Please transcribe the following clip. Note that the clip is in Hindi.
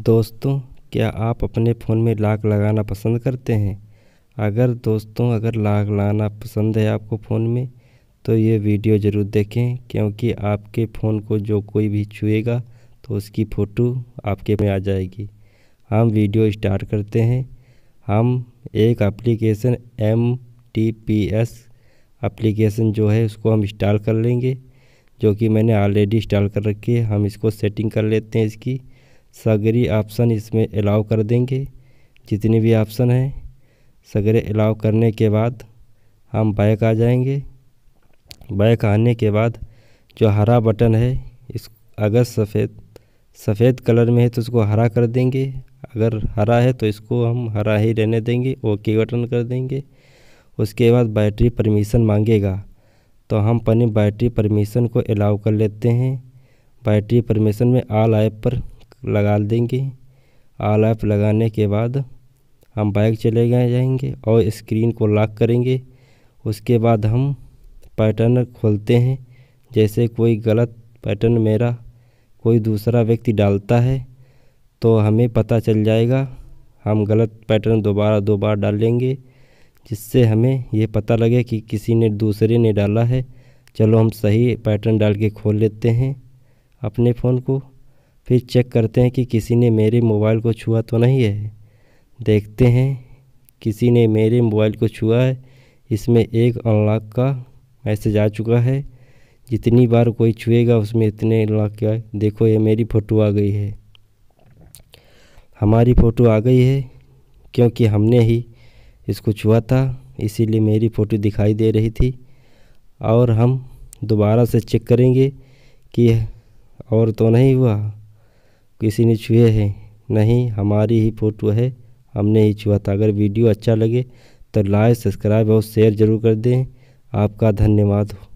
दोस्तों क्या आप अपने फ़ोन में लॉक लगाना पसंद करते हैं अगर दोस्तों अगर लॉक लगाना पसंद है आपको फ़ोन में तो ये वीडियो ज़रूर देखें क्योंकि आपके फ़ोन को जो कोई भी छुएगा तो उसकी फ़ोटो आपके में आ जाएगी हम वीडियो स्टार्ट करते हैं हम एक application M T P S application जो है उसको हम इंस्टॉल कर लेंगे जो कि मैंने ऑलरेडी इंस्टॉल कर रखी है हम इसको सेटिंग कर लेते हैं इसकी सगरी ऑप्शन इसमें अलाउ कर देंगे जितने भी ऑप्शन हैं सगरे अलाउ करने के बाद हम बैक आ जाएंगे बैक आने के बाद जो हरा बटन है इस अगर सफ़ेद सफ़ेद कलर में है तो उसको हरा कर देंगे अगर हरा है तो इसको हम हरा ही रहने देंगे ओके बटन कर देंगे उसके बाद बैटरी परमिशन मांगेगा तो हम अपनी बैटरी परमिशन को अलाउ कर लेते हैं बैटरी परमिशन में आल ऐप पर लगा देंगे आल ऐप लगाने के बाद हम बाइक चले गए जाएंगे और स्क्रीन को लॉक करेंगे उसके बाद हम पैटर्न खोलते हैं जैसे कोई गलत पैटर्न मेरा कोई दूसरा व्यक्ति डालता है तो हमें पता चल जाएगा हम गलत पैटर्न दोबारा दो बार डालेंगे जिससे हमें यह पता लगे कि किसी ने दूसरे ने डाला है चलो हम सही पैटर्न डाल के खोल लेते हैं अपने फ़ोन को फिर चेक करते हैं कि किसी ने मेरे मोबाइल को छुआ तो नहीं है देखते हैं किसी ने मेरे मोबाइल को छुआ है इसमें एक अनलॉक का मैसेज आ चुका है जितनी बार कोई छुएगा उसमें इतने अनलॉक क्या देखो ये मेरी फ़ोटो आ गई है हमारी फ़ोटो आ गई है क्योंकि हमने ही इसको छुआ था इसीलिए मेरी फ़ोटो दिखाई दे रही थी और हम दोबारा से चेक करेंगे कि और तो नहीं हुआ किसी ने छुए हैं नहीं हमारी ही फ़ोटो है हमने ही छुआ था अगर वीडियो अच्छा लगे तो लाइक सब्सक्राइब और शेयर ज़रूर कर दें आपका धन्यवाद